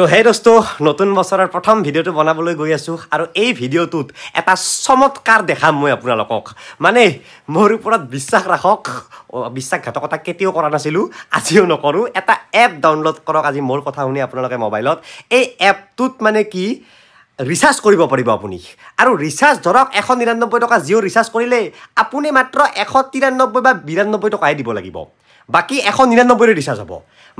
তো হে দোস্ত নতুন বছৰৰ প্ৰথম ভিডিঅ'টো বনাবলৈ গৈ আছোঁ আৰু এই ভিডিঅ'টোত এটা চমৎকাৰ দেখাম মই আপোনালোকক মানে মোৰ ওপৰত বিশ্বাস ৰাখক বিশ্বাসঘাতকতা কেতিয়াও কৰা নাছিলোঁ আজিও নকৰোঁ এটা এপ ডাউনলোড কৰক আজি মোৰ কথা শুনি আপোনালোকে মোবাইলত এই এপটোত মানে কি ৰিচাৰ্জ কৰিব পাৰিব আপুনি আৰু ৰিচাৰ্জ ধৰক এশ নিৰান্নব্বৈ টকা জিঅ' ৰিচাৰ্জ কৰিলে আপুনি মাত্ৰ এশ তিৰান্নব্বৈ বা বিৰান্নব্বৈ টকাহে দিব লাগিব বাকী এশ নিৰান্নব্বৈৰে ৰিচাৰ্জ হ'ব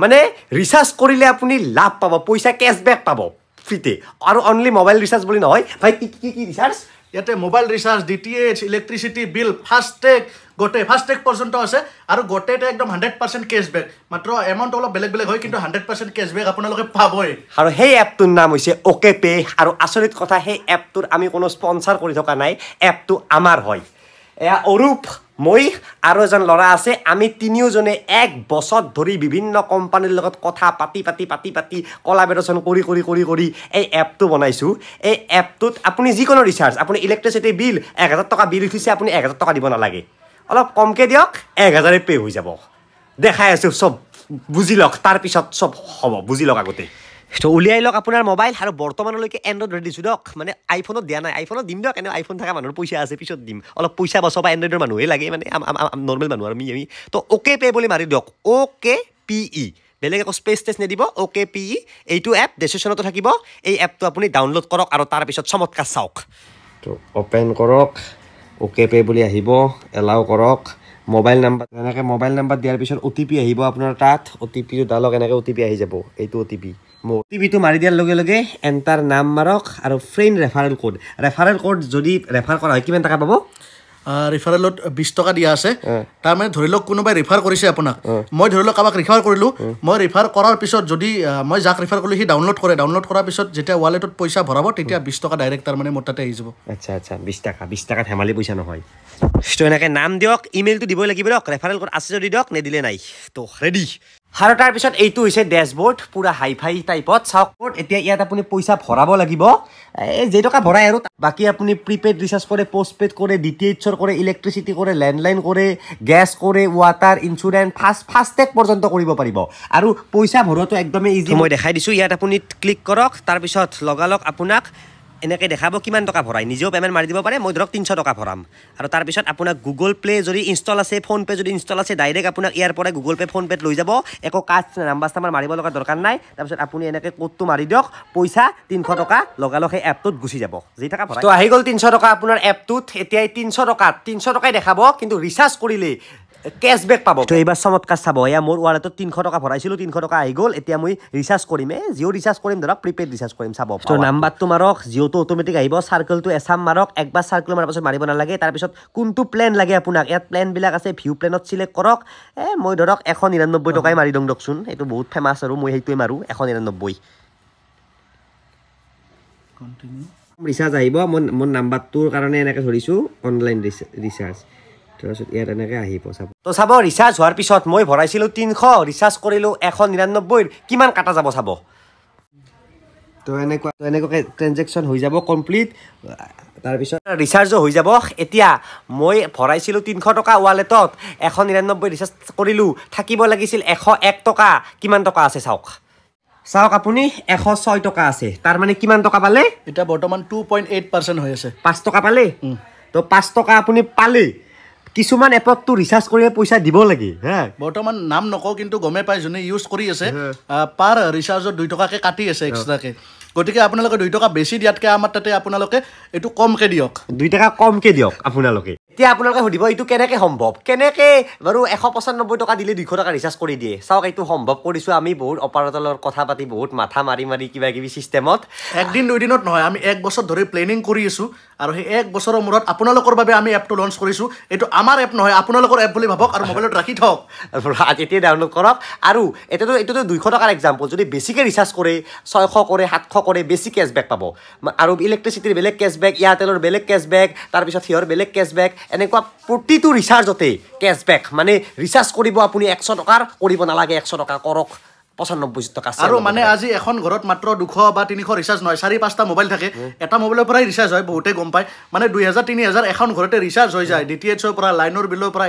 মানে ৰিচাৰ্জ কৰিলে আপুনি লাভ পাব পইচা কেচবেক পাব ফ্ৰীতে আৰু অনলি মোবাইল ৰিচাৰ্জ বুলি নহয় ভাই কি কি কি ৰিচাৰ্জ ইয়াতে mobile recharge D T H electricity bill FASTag গোটেই ফাষ্টটেগ পৰ্যন্ত আছে আৰু গোটেই এটা একদম হাণ্ড্ৰেড পাৰ্চেণ্ট কেচবেক মাত্ৰ এমাউণ্ট অলপ বেলেগ বেলেগ হয় কিন্তু হাণ্ড্ৰেড পাৰ্চেণ্ট কেচবেক আপোনালোকে পাবই আৰু সেই এপটোৰ নাম হৈছে অ'কে পে' আৰু আচৰিত কথা সেই এপটোৰ আমি কোনো স্পনচাৰ কৰি থকা নাই এপটো আমাৰ হয় এয়া অৰূপ মই আৰু এজন ল'ৰা আছে আমি তিনিওজনে এক বছৰ ধৰি বিভিন্ন কোম্পানীৰ লগত কথা পাতি পাতি পাতি পাতি কলাবেৰেশ্যন কৰি কৰি কৰি কৰি এই এপটো বনাইছোঁ এই এপটোত আপুনি যিকোনো ৰিচাৰ্জ আপুনি ইলেক্ট্ৰিচিটি বিল এক হাজাৰ টকা বিল উঠিছে আপুনি এক হাজাৰ টকা দিব নালাগে অলপ কমকৈ দিয়ক এক হাজাৰে পে' হৈ যাব দেখাই আছোঁ চব বুজি লওক তাৰপিছত চব হ'ব বুজি লওক আগতে ত' উলিয়াই লওক আপোনাৰ মোবাইল আৰু বৰ্তমানলৈকে এণ্ড্ৰইড দিছোঁ দিয়ক মানে আইফোনত দিয়া নাই আইফোনত দিম দিয়ক এনেও আইফোন থকা মানুহৰ পইচা আছে পিছত দিম অলপ পইচা বচাবা এণ্ড্ৰইডৰ মানুহেই লাগে মানে নৰ্মেল মানুহ আৰু মি আমি ত' অ'কে পে' বুলি মাৰি দিয়ক অ'কে পি ই বেলেগ একো স্পেচ টেষ্ট নিদিব অ'কে পি ই এইটো এপ ডেচিশ্যনতো থাকিব এই এপটো আপুনি ডাউনলোড কৰক আৰু তাৰপিছত চমৎকাৰ চাওক ত' অ'পেন কৰক অ'কে পে' বুলি আহিব এলাও কৰক মোবাইল নাম্বাৰ এনেকৈ মোবাইল নাম্বাৰ দিয়াৰ পিছত অ টি পি আহিব আপোনাৰ তাত অ টি পিটো ডালক এনেকৈ অ টি পি আহি যাব এইটো অ টি পি মোৰ অ টি পিটো মাৰি দিয়াৰ লগে লগে এণ্টাৰ নাম মাৰক আৰু friend referral code referral code যদি ৰেফাৰ কৰা হয় কিমান টকা পাব ৰিফাৰেলত বিছ টকা দিয়া আছে তাৰমানে ধৰি লওক কোনোবাই ৰিফাৰ কৰিছে আপোনাক মই ধৰি লওক কাৰোবাক ৰিফাৰ কৰিলোঁ মই ৰিফাৰ কৰাৰ পিছত যদি মই যাক ৰিফাৰ কৰিলোঁ সি ডাউনলোড কৰে ডাউনলোড কৰাৰ পিছত যেতিয়া ৱালেটত পইচা ভৰাব তেতিয়া বিছ টকা ডাইৰেক্ট তাৰমানে মোৰ তাতে আহি যাব আচ্ছা আচ্ছা বিশ টকা বিশ টকা ধেমালি পইচা নহয় এনেকৈ নাম দিয়ক ইমেইলটো দিবই লাগিব দিয়ক ৰেফাৰেল আছে যদি দিয়ক নেদিলে নাই ত' ৰেডি আৰু তাৰপিছত এইটো হৈছে ডেছবৰ্ড পুৰা হাই ফাই টাইপত চাওক এতিয়া ইয়াত আপুনি পইচা ভৰাব লাগিব এই যেই টকা ভৰাই আৰু বাকী আপুনি প্ৰিপেইড ৰিচাৰ্জ কৰে পষ্টপেইড কৰে ডি টি এইচৰ কৰে ইলেক্ট্ৰিচিটি কৰে লেণ্ডলাইন কৰে গেছ কৰে ৱাটাৰ ইঞ্চুৰেঞ্চ ফাষ্ট ফাষ্টটেগ পৰ্যন্ত কৰিব পাৰিব আৰু পইচা ভৰোৱাটো একদমেই ইজি মই দেখাই দিছোঁ ইয়াত আপুনি ক্লিক কৰক তাৰপিছত লগালক আপোনাক এনেকৈ দেখাব কিমান টকা ভৰাই নিজেও পে'মেণ্ট মাৰি দিব পাৰে মই ধৰক তিনিশ টকা ভৰাম আৰু তাৰপিছত আপোনাক গুগল পে' যদি ইনষ্টল আছে ফোনপে' যদি ইনষ্টল আছে ডাইৰেক্ট আপোনাক ইয়াৰ পৰাই গুগল পে' ফোনপে'ত লৈ যাব একো কাষ্ট নাম্বাৰ চাম্বাৰ মাৰিব লগা দৰকাৰ নাই তাৰপিছত আপুনি এনেকৈ ক'ডটো মাৰি দিয়ক পইচা তিনিশ টকা লগালগ সেই এপটোত গুচি যাব যি টকা ভৰাই আহি গ'ল তিনিশ টকা আপোনাৰ এপটোত এতিয়াই তিনিশ টকা তিনিশ টকাই দেখাব কিন্তু ৰিচাৰ্জ কৰিলে কেচবেক পাব তো এইবাৰ চমৎকাৰ চাব এয়া মোৰ ৱালেটত তিনিশ টকা ভৰাইছিলোঁ তিনিশ টকা আহি গ'ল এতিয়া মই ৰিচাৰ্জ কৰিম কৰিমে জিঅ' ৰিচাৰ্জ কৰিম ধৰক প্ৰিপেইড ৰিচাৰ্জ কৰিম চাব তো নাম্বাৰটো মাৰক জিঅ'টো অট'মেটিক আহিব চাৰ্কলটো এচাম মাৰক একবাৰ চাৰ্কল মৰাৰ পাছত মাৰিব নালাগে তাৰপিছত কোনটো প্লেন লাগে আপোনাক ইয়াত প্লেনবিলাক আছে ভিউ প্লেনত চিলেক্ট কৰক এ মই ধৰক এশ নিৰান্নব্বৈ টকাই মাৰি দিওঁ দিয়কচোন এইটো বহুত ফেমাছ আৰু মই সেইটোৱে মাৰোঁ এশ নিৰান্নব্বৈ ৰিচাৰ্জ আহিব মই মোৰ নাম্বাৰটোৰ কাৰণে এনেকৈ ধৰিছোঁ অনলাইন ৰিচাৰ্জ তাৰপিছত ইয়াত এনেকৈ আহিব চাব তো চাব ৰিচাৰ্জ হোৱাৰ পিছত মই ভৰাইছিলোঁ তিনিশ ৰিচাৰ্জ কৰিলোঁ এশ নিৰান্নব্বৈৰ কিমান কাটা যাব চাব তো এনেকুৱা তো এনেকুৱাকৈ ট্ৰেঞ্জেকশ্যন হৈ যাব কমপ্লিট তাৰপিছত ৰিচাৰ্জো হৈ যাব এতিয়া মই ভৰাইছিলোঁ তিনিশ টকা ৱালেটত এশ নিৰান্নব্বৈ ৰিচাৰ্জ কৰিলোঁ থাকিব লাগিছিল এশ এক টকা কিমান টকা আছে চাওক চাওক আপুনি এশ ছয় টকা আছে তাৰমানে কিমান টকা পালে এতিয়া বৰ্তমান টু পইণ্ট এইট পাৰ্চেণ্ট হৈ আছে পাঁচ টকা পালে তো পাঁচ টকা আপুনি পালেই কিছুমান এপততো ৰিচাৰ্জ কৰি পইচা দিব লাগে বৰ্তমান নাম নকওঁ কিন্তু গমেই পাই যোনে ইউজ কৰি আছে পাৰ ৰিচাৰ্জত দুই টকাকে কাটি আছে এক্সট্ৰাকে গতিকে আপোনালোকে দুই টকা বেছি দিয়াতকে আমাৰ তাতে আপোনালোকে এইটো কমকে দিয়ক দুই টকা কমকে দিয়ক আপোনালোকে এতিয়া আপোনালোকে সুধিব এইটো কেনেকৈ সম্ভৱ কেনেকৈ বাৰু এশ পঁচান্নব্বৈ টকা দিলে দুইশ টকা ৰিচাৰ্জ কৰি দিয়ে চাওক এইটো সম্ভৱ কৰিছোঁ আমি বহুত অপাৰতলৰ কথা পাতি বহুত মাথা মাৰি মাৰি কিবা কিবি ছিষ্টেমত একদিন দুদিনত নহয় আমি এক বছৰ ধৰি প্লেনিং কৰি আছোঁ আৰু সেই এক বছৰৰ মূৰত আপোনালোকৰ বাবে আমি এপটো লঞ্চ কৰিছোঁ এইটো আমাৰ এপ নহয় আপোনালোকৰ এপ বুলি ভাবক আৰু মোবাইলত ৰাখি থওক এতিয়া ডাউনলোড কৰক আৰু এতিয়াতো এইটোতো দুইশ টকাৰ এক্সাম্পল যদি বেছিকৈ ৰিচাৰ্জ কৰে ছয়শ কৰে সাতশ কৰে বেছি কেছবেক পাব আৰু ইলেক্ট্ৰিচিটিৰ বেলেগ কেছবেক এয়াৰটেলৰ বেলেগ কেছবেক তাৰপিছত সিহঁৰ বেলেগ কেছবেক এনেকুৱা প্ৰতিটো ৰিচাৰ্জতেই কেচবেক মানে ৰিচাৰ্জ কৰিব আপুনি একশ টকাৰ কৰিব নালাগে এশ টকা কৰক পঁচানব্বৈ টকা আৰু মানে আজি এখন ঘৰত মাত্ৰ দুশ বা তিনিশ ৰিচাৰ্জ নহয় চাৰি পাঁচটা মোবাইল থাকে এটা মোবাইলৰ পৰাই ৰিচাৰ্জ হয় বহুতে গম পায় মানে দুই হাজাৰ তিনি হাজাৰ এখন ঘৰতে ৰিচাৰ্জ হৈ যায় ডি টি এইচৰ পৰা লাইনৰ বিলৰ পৰা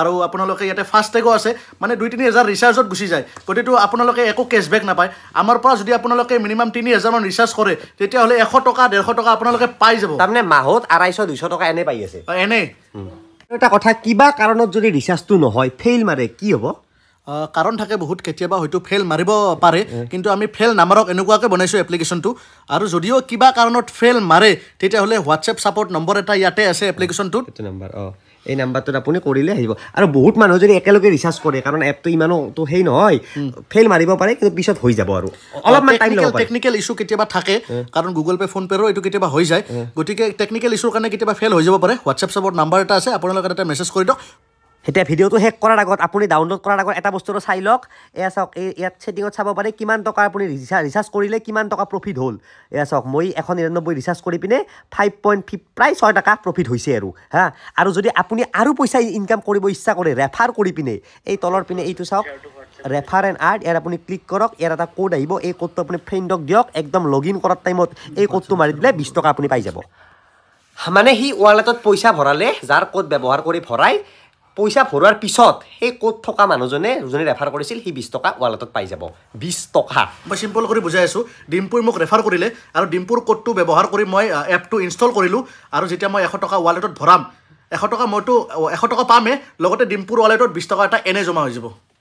আৰু আপোনালোকে ইয়াতে ফাষ্টটেগো আছে মানে দুই তিনি হাজাৰ ৰিচাৰ্জত গুচি যায় গতিকে আপোনালোকে একো কেচবেক নাপায় আমাৰ পৰা যদি আপোনালোকে মিনিমাম তিনি হাজাৰমান ৰিচাৰ্জ কৰে তেতিয়াহ'লে এশ টকা ডেৰশ টকা আপোনালোকে পাই যাব তাৰমানে মাহত আঢ়াইশ দুইশ টকা এনেই পাই আছে এনেই এটা কথা কিবা কাৰণত যদি ৰিচাৰ্জটো নহয় ফেইল মাৰে কি হ'ব কাৰণ থাকে বহুত কেতিয়াবা হয়তো ফেইল মাৰিব পাৰে কিন্তু আমি ফেইল নামাৰক এনেকুৱাকৈ বনাইছোঁ এপ্লিকেশ্যনটো আৰু যদিও কিবা কাৰণত ফেইল মাৰে তেতিয়াহ'লে হোৱাটছএপ ছাপৰ্ট নম্বৰ এটা ইয়াতে আছে এপ্লিকেশ্যনটোত এই নাম্বাৰটোত আপুনি কৰিলে আহিব আৰু বহুত মানুহ যদি একেলগে ৰিচাৰ্জ কৰে কাৰণ এপটো ইমানো তো সেই নহয় ফেইল মাৰিব পাৰে কিন্তু পিছত হৈ যাব আৰু অলপমান টেকনিকেল টেকনিকেল ইছ্যু কেতিয়াবা থাকে কাৰণ গুগল পে' ফোন পে'ৰো এইটো কেতিয়াবা হৈ যায় গতিকে টেকনিকেল ইছ্যুৰ কাৰণে কেতিয়াবা ফেইল হৈ যাব পাৰে হোৱাটছএপ চাপৰ নাম্বাৰ এটা আছে আপোনালোকে এটা মেছেজ কৰি দিয়ক এতিয়া ভিডিঅ'টো শেষ কৰাৰ আগত আপুনি ডাউনলোড কৰাৰ আগত এটা বস্তুটো চাই লওক এয়া চাওক এই ইয়াত ছেটিঙত চাব পাৰে কিমান টকা আপুনি ৰিচাৰ্জ ৰিচাৰ্জ কৰিলে কিমান টকা প্ৰফিট হ'ল এয়া চাওক মই এশ নিৰান্নব্বৈ ৰিচাৰ্জ কৰি পিনে ফাইভ পইণ্ট ফিফ প্ৰায় ছয় টকা প্ৰফিট হৈছে আৰু হা আৰু যদি আপুনি আৰু পইচা ইনকাম কৰিব ইচ্ছা কৰে ৰেফাৰ কৰি পিনে এই তলৰ পিনে এইটো চাওক ৰেফাৰ এণ্ড আৰ্ট ইয়াত আপুনি ক্লিক কৰক ইয়াৰ এটা কোড আহিব এই কোডটো আপুনি ফ্ৰেণ্ডক দিয়ক একদম লগ ইন কৰাৰ টাইমত এই কোডটো মাৰি দিলে বিছ টকা আপুনি পাই যাব মানে সি ৱালেটত পইচা ভৰালে যাৰ কোড ব্যৱহাৰ কৰি ভৰাই পইচা ভৰোৱাৰ পিছত সেই ক'ত থকা মানুহজনে যোনে ৰেফাৰ কৰিছিল সি বিছ টকা ৱালেটত পাই যাব বিছ টকা মই চিম্পল কৰি বুজাই আছোঁ ডিম্পুই মোক ৰেফাৰ কৰিলে আৰু ডিম্পুৰ ক'ডটো ব্যৱহাৰ কৰি মই এপটো ইনষ্টল কৰিলোঁ আৰু যেতিয়া মই এশ টকা ৱালেটত ভৰাম এশ টকা মইতো এশ টকা পামেই লগতে ডিম্পুৰ ৱালেটত বিছ টকা এটা এনেই জমা হৈ যাব